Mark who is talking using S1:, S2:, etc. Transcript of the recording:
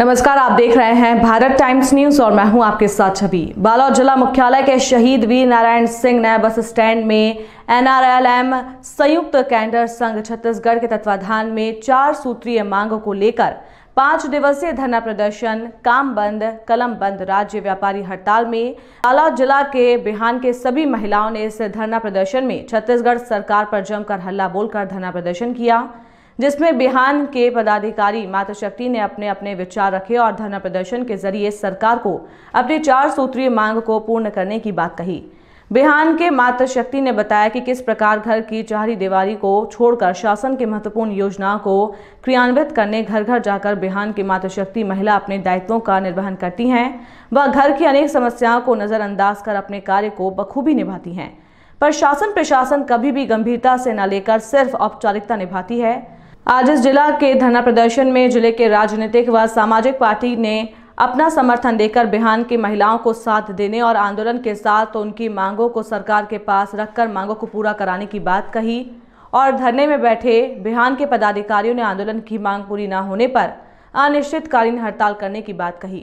S1: नमस्कार आप देख रहे हैं भारत टाइम्स न्यूज और मैं हूं आपके साथ छवि बालोद जिला मुख्यालय के शहीद वीर नारायण सिंह ने बस स्टैंड में एनआरएलएम संयुक्त कैंडर संघ छत्तीसगढ़ के तत्वाधान में चार सूत्रीय मांगों को लेकर पांच दिवसीय धरना प्रदर्शन काम बंद कलम बंद राज्य व्यापारी हड़ताल में बालोद जिला के बिहान के सभी महिलाओं ने इस धरना प्रदर्शन में छत्तीसगढ़ सरकार पर जमकर हल्ला बोलकर धरना प्रदर्शन किया जिसमें बिहान के पदाधिकारी मातृशक्ति ने अपने अपने विचार रखे और धरना प्रदर्शन के जरिए सरकार को अपनी चार सूत्रीय मांग को पूर्ण करने की बात कही बिहान के मातृशक्ति ने बताया कि किस प्रकार घर की चारी दीवारी को छोड़कर शासन की महत्वपूर्ण योजनाओं को क्रियान्वित करने घर घर जाकर बिहान की मातृशक्ति महिला अपने दायित्वों का निर्वहन करती हैं व घर की अनेक समस्याओं को नज़रअंदाज कर अपने कार्य को बखूबी निभाती हैं पर शासन प्रशासन कभी भी गंभीरता से न लेकर सिर्फ औपचारिकता निभाती है आज इस जिला के धरना प्रदर्शन में जिले के राजनीतिक व सामाजिक पार्टी ने अपना समर्थन देकर बिहार की महिलाओं को साथ देने और आंदोलन के साथ उनकी मांगों को सरकार के पास रखकर मांगों को पूरा कराने की बात कही और धरने में बैठे बिहार के पदाधिकारियों ने आंदोलन की मांग पूरी न होने पर अनिश्चितकालीन हड़ताल करने की बात कही